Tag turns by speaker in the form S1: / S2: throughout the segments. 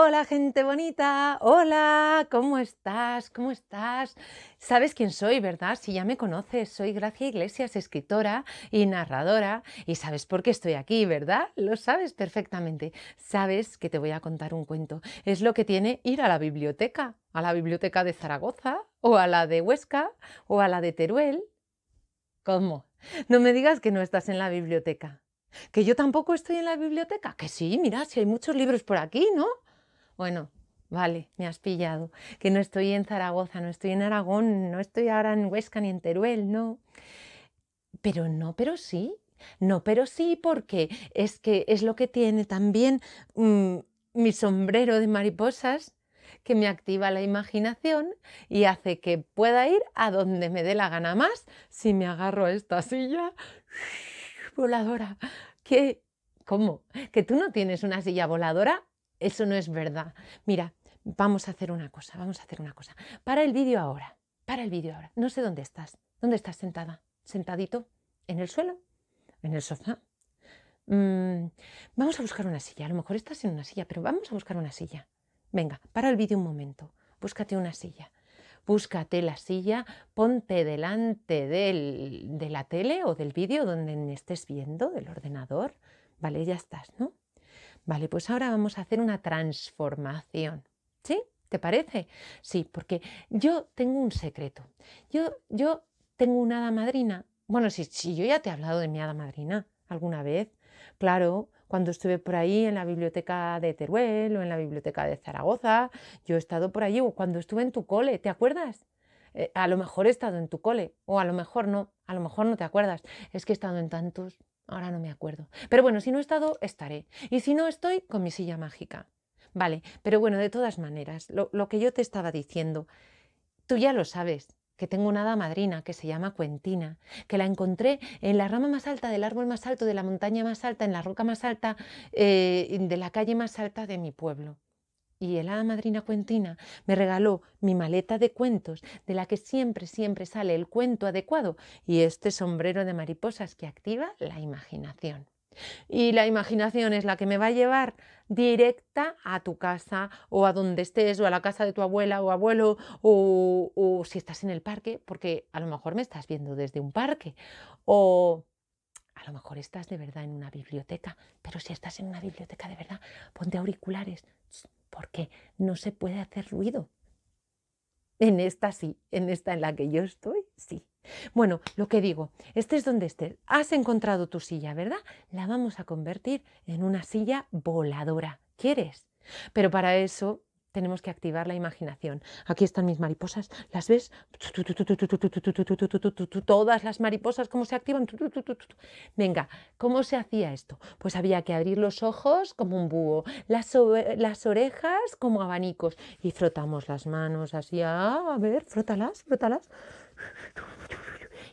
S1: Hola gente bonita, hola, ¿cómo estás? ¿Cómo estás? Sabes quién soy, ¿verdad? Si ya me conoces, soy Gracia Iglesias, escritora y narradora, y sabes por qué estoy aquí, ¿verdad? Lo sabes perfectamente. Sabes que te voy a contar un cuento. Es lo que tiene ir a la biblioteca, a la biblioteca de Zaragoza, o a la de Huesca, o a la de Teruel. ¿Cómo? No me digas que no estás en la biblioteca. Que yo tampoco estoy en la biblioteca. Que sí, mira, si hay muchos libros por aquí, ¿no? Bueno, vale, me has pillado, que no estoy en Zaragoza, no estoy en Aragón, no estoy ahora en Huesca ni en Teruel, no. Pero no, pero sí, no, pero sí, porque es que es lo que tiene también mm, mi sombrero de mariposas que me activa la imaginación y hace que pueda ir a donde me dé la gana más si me agarro a esta silla voladora. ¿Qué? ¿Cómo? ¿Que tú no tienes una silla voladora? Eso no es verdad. Mira, vamos a hacer una cosa, vamos a hacer una cosa. Para el vídeo ahora, para el vídeo ahora. No sé dónde estás. ¿Dónde estás sentada? ¿Sentadito? ¿En el suelo? ¿En el sofá? Mm, vamos a buscar una silla. A lo mejor estás en una silla, pero vamos a buscar una silla. Venga, para el vídeo un momento. Búscate una silla. Búscate la silla, ponte delante de la tele o del vídeo donde estés viendo, del ordenador. Vale, ya estás, ¿no? Vale, pues ahora vamos a hacer una transformación. ¿Sí? ¿Te parece? Sí, porque yo tengo un secreto. Yo, yo tengo una hada madrina. Bueno, si, si yo ya te he hablado de mi hada madrina alguna vez, claro, cuando estuve por ahí en la biblioteca de Teruel o en la biblioteca de Zaragoza, yo he estado por allí o cuando estuve en tu cole, ¿te acuerdas? Eh, a lo mejor he estado en tu cole o a lo mejor no, a lo mejor no te acuerdas. Es que he estado en tantos, Ahora no me acuerdo. Pero bueno, si no he estado, estaré. Y si no estoy, con mi silla mágica. Vale, pero bueno, de todas maneras, lo, que yo te estaba diciendo, tú ya lo sabes, que tengo una hada madrina que se llama Cuentina, que la encontré en la rama más alta del árbol más alto, de la montaña más alta, en la roca más alta, eh, de la calle más alta de mi pueblo y el madrina cuentina me regaló mi maleta de cuentos, de la que siempre, siempre sale el cuento adecuado, y este sombrero de mariposas que activa la imaginación. Y la imaginación es la que me va a llevar directa a tu casa o a donde estés o a la casa de tu abuela o abuelo o, o si estás en el parque, porque a lo mejor me estás viendo desde un parque o a lo mejor estás de verdad en una biblioteca, pero si estás en una biblioteca de verdad, ponte auriculares porque no se puede hacer ruido. En esta sí, en esta en la que yo estoy, sí. Bueno, lo que digo, este es donde estés, has encontrado tu silla, ¿verdad? La vamos a convertir en una silla voladora. ¿Quieres? Pero para eso tenemos que activar la imaginación. Aquí están mis mariposas, ¿las ves? Todas las mariposas, ¿cómo se activan? Venga, ¿cómo se hacía esto? Pues había que abrir los ojos como un búho, las, las orejas como abanicos y frotamos las manos así, a ver, frótalas, frótalas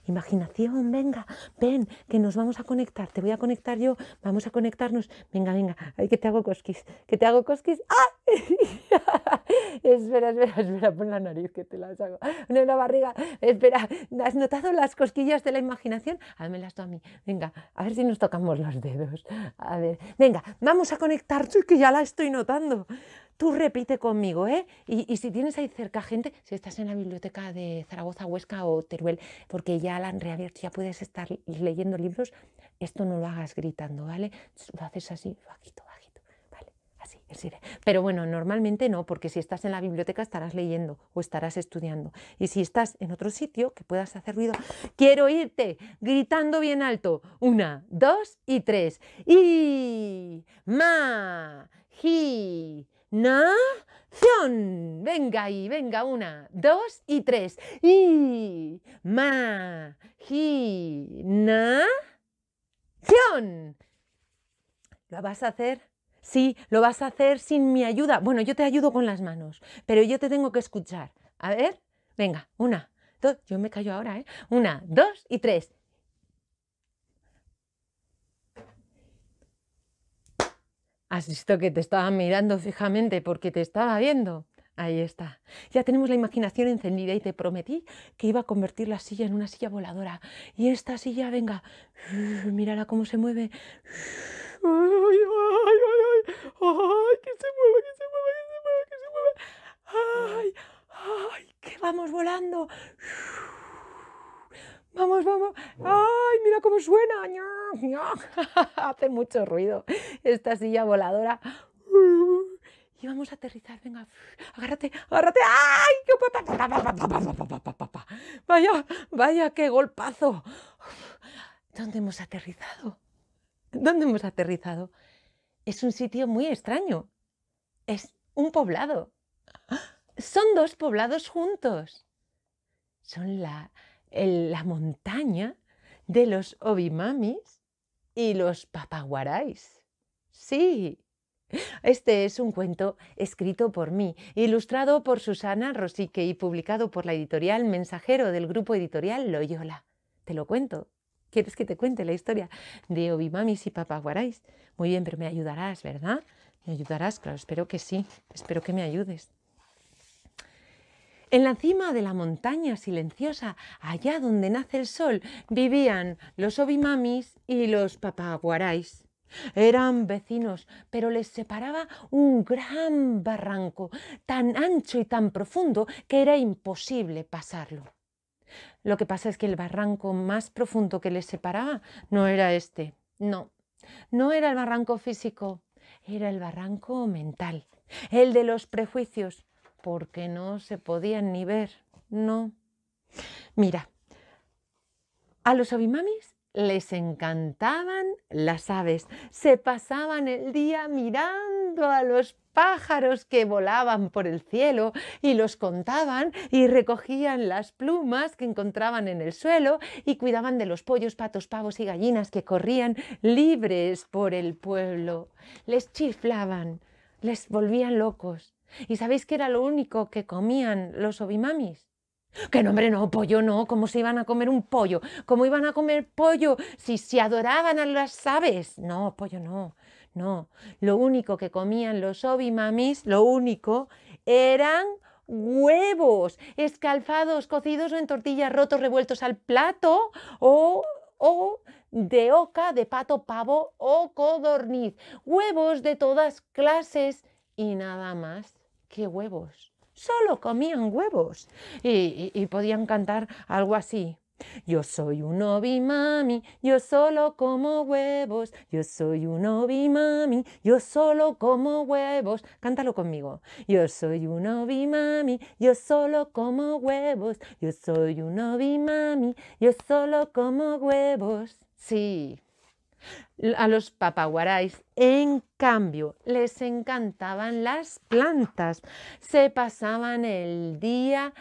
S1: imaginación, venga, ven, que nos vamos a conectar, te voy a conectar yo, vamos a conectarnos, venga, venga, ay, que te hago cosquis, que te hago cosquis, ¡ah! espera, espera, espera, pon la nariz que te las hago, no, la barriga, espera, ¿has notado las cosquillas de la imaginación? las tú a mí, venga, a ver si nos tocamos los dedos, a ver, venga, vamos a conectar, que ya la estoy notando tú repite conmigo, ¿eh? Y, si tienes ahí cerca gente, si estás en la biblioteca de Zaragoza, Huesca o Teruel, porque ya la han reabierto, ya puedes estar leyendo libros, esto no lo hagas gritando, ¿vale? Lo haces así, bajito, bajito, ¿vale? Así, sirve. Pero bueno, normalmente no, porque si estás en la biblioteca estarás leyendo o estarás estudiando. Y si estás en otro sitio que puedas hacer ruido, quiero irte gritando bien alto. Una, dos y tres. Y, ma, hi, nación. Venga ahí, venga, una, dos y tres. i ma hi, na -ción. ¿Lo vas a hacer? Sí, lo vas a hacer sin mi ayuda. Bueno, yo te ayudo con las manos, pero yo te tengo que escuchar. A ver, venga, una, dos, yo me callo ahora, ¿eh? Una, dos y tres. Has visto que te estaba mirando fijamente porque te estaba viendo. Ahí está. Ya tenemos la imaginación encendida y te prometí que iba a convertir la silla en una silla voladora. Y esta silla, venga, mírala cómo se mueve. ¡Ay, ay, ay, ay! ¡Ay, que se mueve, que se mueve, que se mueve, que se mueve. ¡Ay, ay, que vamos volando! Vamos, vamos. ¡Ay, mira cómo suena! Hace mucho ruido esta silla voladora. Y vamos a aterrizar, venga, agárrate, agárrate, ¡ay! Vaya, vaya, qué golpazo. ¿Dónde hemos aterrizado? ¿Dónde hemos aterrizado? Es un sitio muy extraño. Es un poblado. Son dos poblados juntos. Son la, la montaña de los obimamis y los papaguarais. Sí. Este es un cuento escrito por mí, ilustrado por Susana Rosique y publicado por la editorial Mensajero del grupo editorial Loyola. Te lo cuento. ¿Quieres que te cuente la historia de Obimamis y Papaguarais? Muy bien, pero me ayudarás, ¿verdad? Me ayudarás, claro, espero que sí, espero que me ayudes. En la cima de la montaña silenciosa, allá donde nace el sol, vivían los Obimamis y los Papaguarais. Eran vecinos, pero les separaba un gran barranco, tan ancho y tan profundo que era imposible pasarlo. Lo que pasa es que el barranco más profundo que les separaba no era este, no, no era el barranco físico, era el barranco mental, el de los prejuicios, porque no se podían ni ver, no. Mira, a los obimamis les encantaban las aves. Se pasaban el día mirando a los pájaros que volaban por el cielo y los contaban y recogían las plumas que encontraban en el suelo y cuidaban de los pollos, patos, pavos y gallinas que corrían libres por el pueblo. Les chiflaban, les volvían locos. ¿Y sabéis qué era lo único que comían los obimamis? Que no, hombre, no, pollo no. ¿Cómo se iban a comer un pollo? ¿Cómo iban a comer pollo si se adoraban a las aves? No, pollo no. No. Lo único que comían los mamis, lo único, eran huevos escalfados, cocidos en tortillas, rotos, revueltos al plato o, o de oca, de pato, pavo o codorniz. Huevos de todas clases y nada más que huevos solo comían huevos y, podían cantar algo así. Yo soy un obi yo solo como huevos. Yo soy un obi yo solo como huevos. Cántalo conmigo. Yo soy un ovimami, yo solo como huevos. Yo soy un ovimami, yo solo como huevos. Sí. A los papaguaráis, en cambio, les encantaban las plantas. Se pasaban el día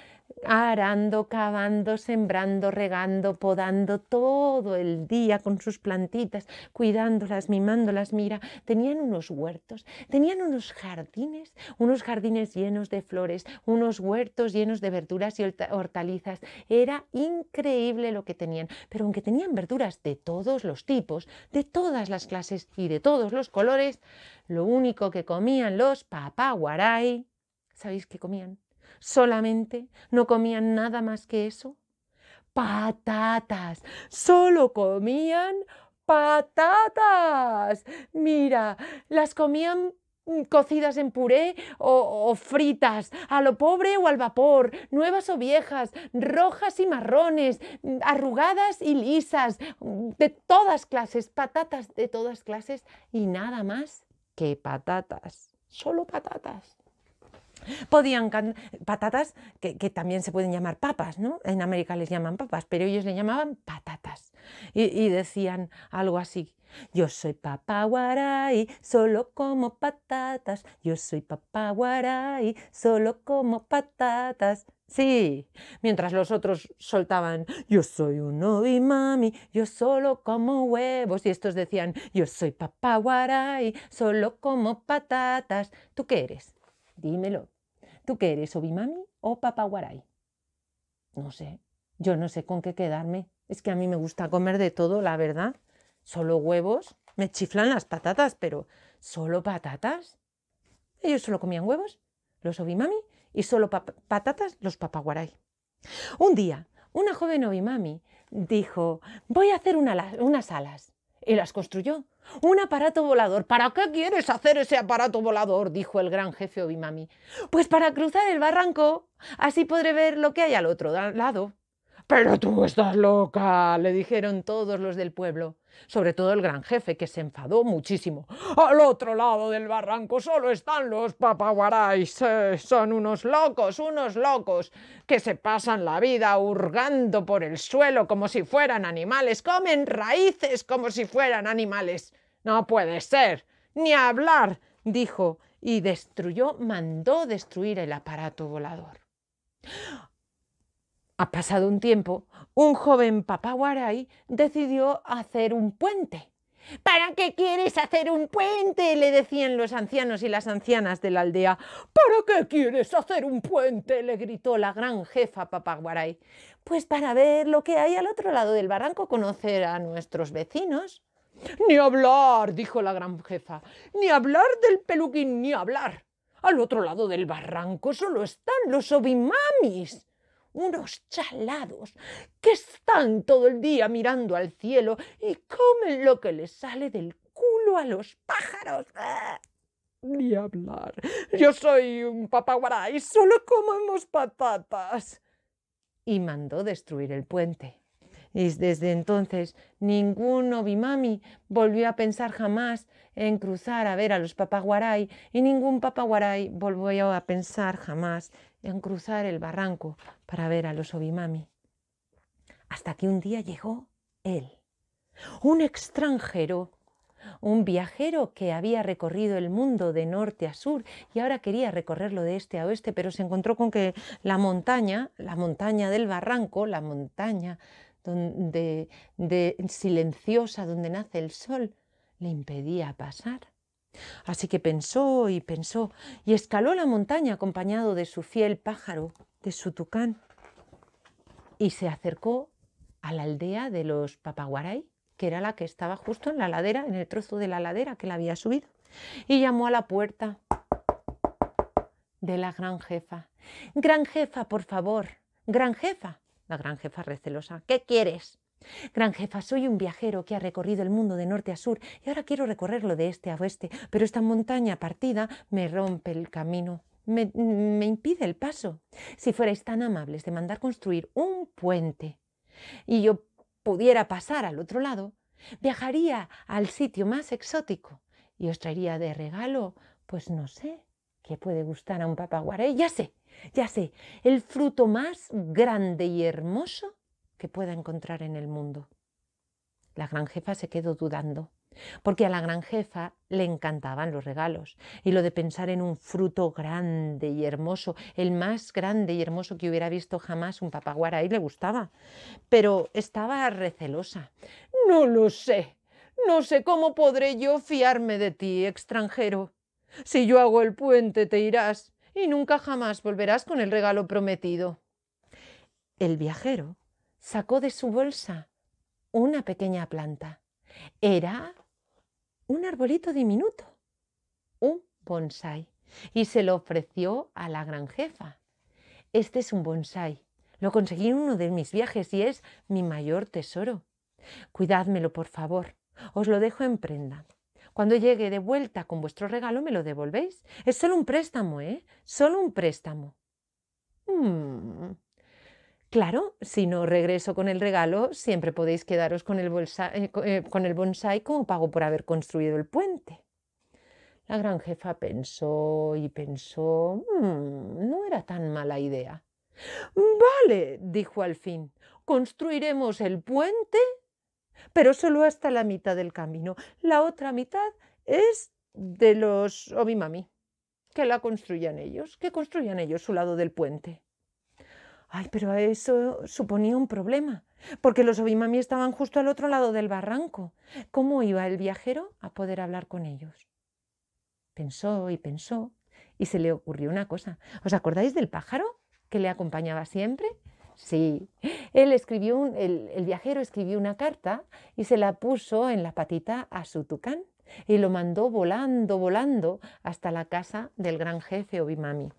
S1: arando, cavando, sembrando, regando, podando todo el día con sus plantitas, cuidándolas, mimándolas. Mira, tenían unos huertos, tenían unos jardines, unos jardines llenos de flores, unos huertos llenos de verduras y hortalizas. Era increíble lo que tenían, pero aunque tenían verduras de todos los tipos, de todas las clases y de todos los colores, lo único que comían los papaguaray, ¿sabéis qué comían? solamente, no comían nada más que eso. Patatas, solo comían patatas. Mira, las comían mm, cocidas en puré o, fritas, a lo pobre o al vapor, nuevas o viejas, rojas y marrones, mm, arrugadas y lisas, mm, de todas clases, patatas de todas clases y nada más que patatas, solo patatas. Podían patatas, que, también se pueden llamar papas, ¿no? En América les llaman papas, pero ellos le llamaban patatas. Y, decían algo así. Yo soy papá guaray, solo como patatas. Yo soy papá guaray, solo como patatas. Sí, mientras los otros soltaban, yo soy uno y mami, yo solo como huevos. Y estos decían, yo soy papá guaray, solo como patatas. ¿Tú qué eres? Dímelo. ¿Tú qué eres, Obimami o Papaguaray? No sé, yo no sé con qué quedarme. Es que a mí me gusta comer de todo, la verdad. Solo huevos. Me chiflan las patatas, pero ¿solo patatas? Ellos solo comían huevos, los Obimami, y solo patatas, los Papaguaray. Un día, una joven Obimami dijo, voy a hacer unas alas y las construyó. Un aparato volador. ¿Para qué quieres hacer ese aparato volador? dijo el gran jefe Obimami. Pues para cruzar el barranco. Así podré ver lo que hay al otro lado. Pero tú estás loca, le dijeron todos los del pueblo sobre todo el gran jefe, que se enfadó muchísimo. Al otro lado del barranco solo están los papaguaráis. Eh, son unos locos, unos locos, que se pasan la vida hurgando por el suelo como si fueran animales, comen raíces como si fueran animales. No puede ser, ni hablar, dijo, y destruyó, mandó destruir el aparato volador. Ha pasado un tiempo, un joven papaguaray decidió hacer un puente. ¿Para qué quieres hacer un puente? le decían los ancianos y las ancianas de la aldea. ¿Para qué quieres hacer un puente? le gritó la gran jefa Papaguaray. Pues para ver lo que hay al otro lado del barranco, conocer a nuestros vecinos. Ni hablar, dijo la gran jefa, ni hablar del peluquín, ni hablar. Al otro lado del barranco solo están los obimamis unos chalados que están todo el día mirando al cielo y comen lo que les sale del culo a los pájaros. ¡Ah! Ni hablar. Yo soy un papaguará y solo comemos patatas. Y mandó destruir el puente. Y desde entonces ningún Obimami volvió a pensar jamás en cruzar a ver a los papaguaray y ningún papaguaray volvió a pensar jamás en cruzar el barranco para ver a los Obimami. Hasta que un día llegó él, un extranjero, un viajero que había recorrido el mundo de norte a sur y ahora quería recorrerlo de este a oeste, pero se encontró con que la montaña, la montaña del barranco, la montaña donde, de, silenciosa donde nace el sol, le impedía pasar. Así que pensó y pensó y escaló la montaña acompañado de su fiel pájaro, de su tucán, y se acercó a la aldea de los Papaguaray, que era la que estaba justo en la ladera, en el trozo de la ladera que la había subido, y llamó a la puerta de la gran jefa. Gran jefa, por favor, gran jefa. La gran jefa recelosa. ¿Qué quieres? Gran jefa, soy un viajero que ha recorrido el mundo de norte a sur y ahora quiero recorrerlo de este a oeste, pero esta montaña partida me rompe el camino. Me, me impide el paso. Si fuerais tan amables de mandar construir un puente y yo pudiera pasar al otro lado, viajaría al sitio más exótico y os traería de regalo, pues no sé, ¿Qué puede gustar a un papaguaré? ¿eh? Ya sé, ya sé, el fruto más grande y hermoso que pueda encontrar en el mundo. La gran jefa se quedó dudando, porque a la gran jefa le encantaban los regalos y lo de pensar en un fruto grande y hermoso, el más grande y hermoso que hubiera visto jamás un y le gustaba, pero estaba recelosa. No lo sé, no sé cómo podré yo fiarme de ti, extranjero. Si yo hago el puente, te irás y nunca jamás volverás con el regalo prometido. El viajero sacó de su bolsa una pequeña planta. Era un arbolito diminuto, un bonsai, y se lo ofreció a la gran jefa. Este es un bonsai. Lo conseguí en uno de mis viajes y es mi mayor tesoro. Cuidádmelo, por favor. Os lo dejo en prenda. Cuando llegue de vuelta con vuestro regalo, me lo devolvéis. Es solo un préstamo, ¿eh? Solo un préstamo. Mm. Claro, si no regreso con el regalo, siempre podéis quedaros con el, eh, eh, bonsai, con como pago por haber construido el puente. La gran jefa pensó y pensó, mm, no era tan mala idea. Vale, dijo al fin, construiremos el puente pero solo hasta la mitad del camino. La otra mitad es de los Obimami, que la construyan ellos, que construyan ellos su lado del puente. Ay, pero eso suponía un problema, porque los Obimami estaban justo al otro lado del barranco. ¿Cómo iba el viajero a poder hablar con ellos? Pensó y pensó y se le ocurrió una cosa. ¿Os acordáis del pájaro que le acompañaba siempre? Sí, él escribió, el, el viajero escribió una carta y se la puso en la patita a su tucán y lo mandó volando, volando hasta la casa del gran jefe Obimami.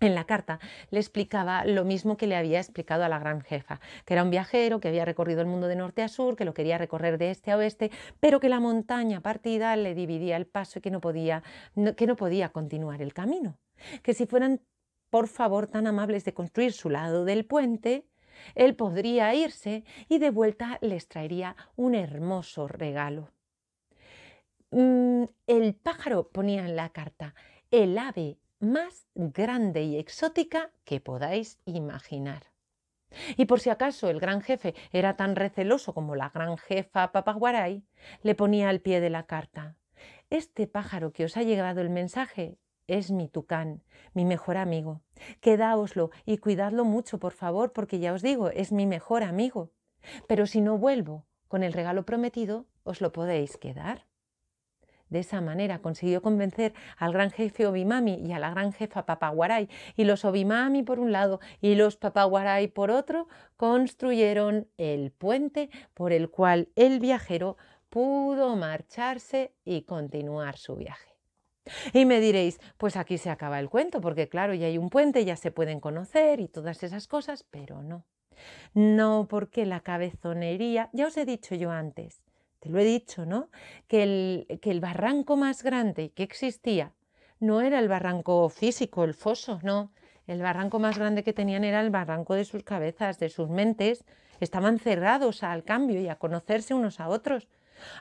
S1: En la carta le explicaba lo mismo que le había explicado a la gran jefa, que era un viajero que había recorrido el mundo de norte a sur, que lo quería recorrer de este a oeste, pero que la montaña partida le dividía el paso y que no podía, que no podía continuar el camino. Que si fueran por favor tan amables de construir su lado del puente, él podría irse y de vuelta les traería un hermoso regalo. Mm, el pájaro ponía en la carta, el ave más grande y exótica que podáis imaginar. Y por si acaso el gran jefe era tan receloso como la gran jefa Papaguaray, le ponía al pie de la carta, este pájaro que os ha llegado el mensaje es mi tucán, mi mejor amigo. Quedaoslo y cuidadlo mucho, por favor, porque ya os digo, es mi mejor amigo. Pero si no vuelvo con el regalo prometido, os lo podéis quedar. De esa manera consiguió convencer al gran jefe Obimami y a la gran jefa Papaguaray, y los Obimami por un lado y los Papaguaray por otro construyeron el puente por el cual el viajero pudo marcharse y continuar su viaje. Y me diréis, pues aquí se acaba el cuento, porque claro, ya hay un puente, ya se pueden conocer y todas esas cosas, pero no. No, porque la cabezonería, ya os he dicho yo antes, te lo he dicho, ¿no? Que el, que el barranco más grande que existía no era el barranco físico, el foso, no. El barranco más grande que tenían era el barranco de sus cabezas, de sus mentes. Estaban cerrados al cambio y a conocerse unos a otros.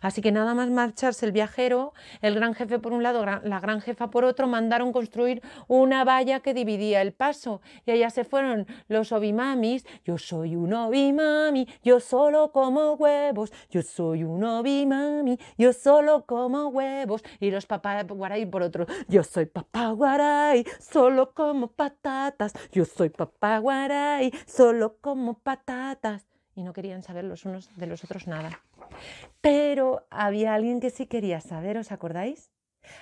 S1: Así que nada más marcharse el viajero, el gran jefe por un lado, la gran jefa por otro, mandaron construir una valla que dividía el paso. Y allá se fueron los obimamis. Yo soy un obimami, yo solo como huevos. Yo soy un obimami, yo solo como huevos. Y los papá guaray por otro. Yo soy papá guaray, solo como patatas. Yo soy papá guaray, solo como patatas y no querían saber los unos de los otros nada. Pero había alguien que sí quería saber, ¿os acordáis?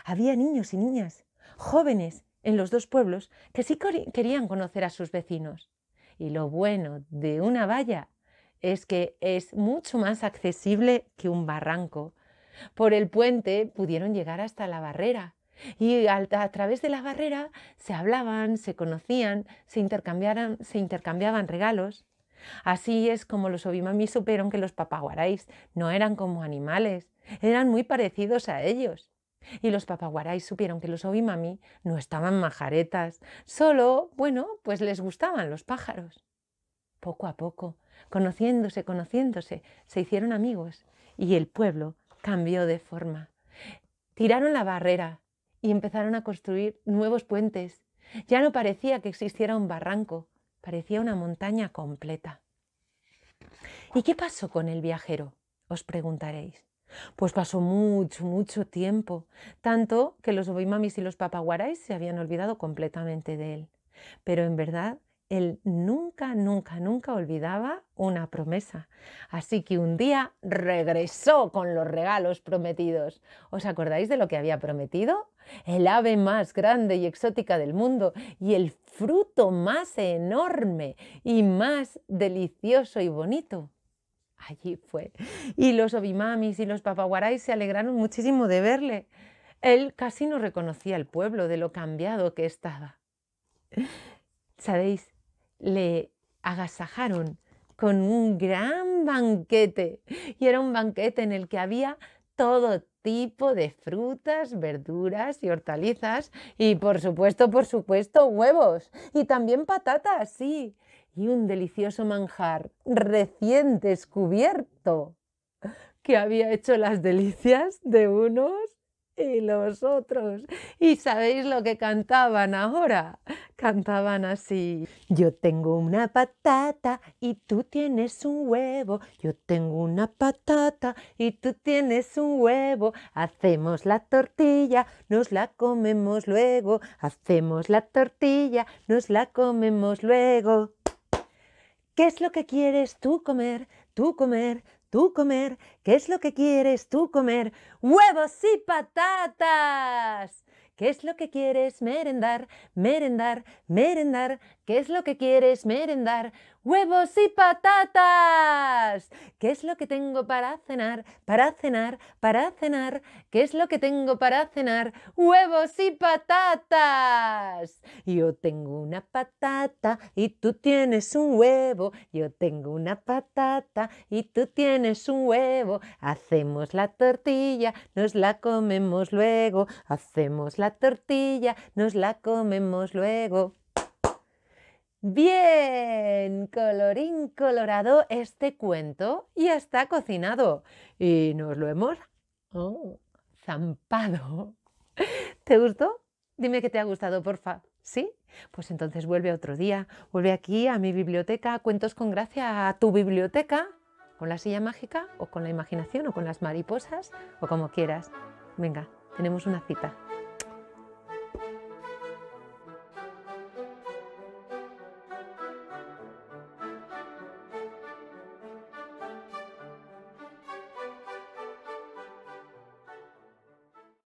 S1: Había niños y niñas, jóvenes en los dos pueblos, que sí querían conocer a sus vecinos. Y lo bueno de una valla es que es mucho más accesible que un barranco. Por el puente pudieron llegar hasta la barrera y a, través de la barrera se hablaban, se conocían, se se intercambiaban regalos. Así es como los Obimami supieron que los papaguarais no eran como animales, eran muy parecidos a ellos. Y los papaguarais supieron que los Obimami no estaban majaretas, solo, bueno, pues les gustaban los pájaros. Poco a poco, conociéndose, conociéndose, se hicieron amigos y el pueblo cambió de forma. Tiraron la barrera y empezaron a construir nuevos puentes. Ya no parecía que existiera un barranco, Parecía una montaña completa. ¿Y qué pasó con el viajero? Os preguntaréis. Pues pasó mucho, mucho tiempo, tanto que los boimamis y los papaguarais se habían olvidado completamente de él. Pero en verdad él nunca, nunca, nunca olvidaba una promesa. Así que un día regresó con los regalos prometidos. ¿Os acordáis de lo que había prometido? El ave más grande y exótica del mundo y el fruto más enorme y más delicioso y bonito. Allí fue. Y los obimamis y los papaguarais se alegraron muchísimo de verle. Él casi no reconocía el pueblo de lo cambiado que estaba. Sabéis, le agasajaron con un gran banquete. Y era un banquete en el que había todo tipo de frutas, verduras y hortalizas y por supuesto, por supuesto, huevos y también patatas, sí, y un delicioso manjar recién descubierto que había hecho las delicias de unos y los otros. ¿Y sabéis lo que cantaban ahora? Cantaban así. Yo tengo una patata y tú tienes un huevo. Yo tengo una patata y tú tienes un huevo. Hacemos la tortilla, nos la comemos luego. Hacemos la tortilla, nos la comemos luego. ¿Qué es lo que quieres tú comer? Tú comer, tú comer? ¿Qué es lo que quieres tú comer? ¡Huevos y patatas! ¿Qué es lo que quieres merendar? Merendar, merendar. ¿Qué es lo que quieres merendar? huevos y patatas. ¿Qué es lo que tengo para cenar? Para cenar, para cenar. ¿Qué es lo que tengo para cenar? Huevos y patatas. Yo tengo una patata y tú tienes un huevo. Yo tengo una patata y tú tienes un huevo. Hacemos la tortilla, nos la comemos luego. Hacemos la tortilla, nos la comemos luego. Bien, colorín colorado, este cuento ya está cocinado y nos lo hemos oh, zampado. ¿Te gustó? Dime que te ha gustado, porfa. ¿Sí? Pues entonces vuelve otro día, vuelve aquí a mi biblioteca, cuentos con gracia a tu biblioteca, con la silla mágica o con la imaginación o con las mariposas o como quieras. Venga, tenemos una cita.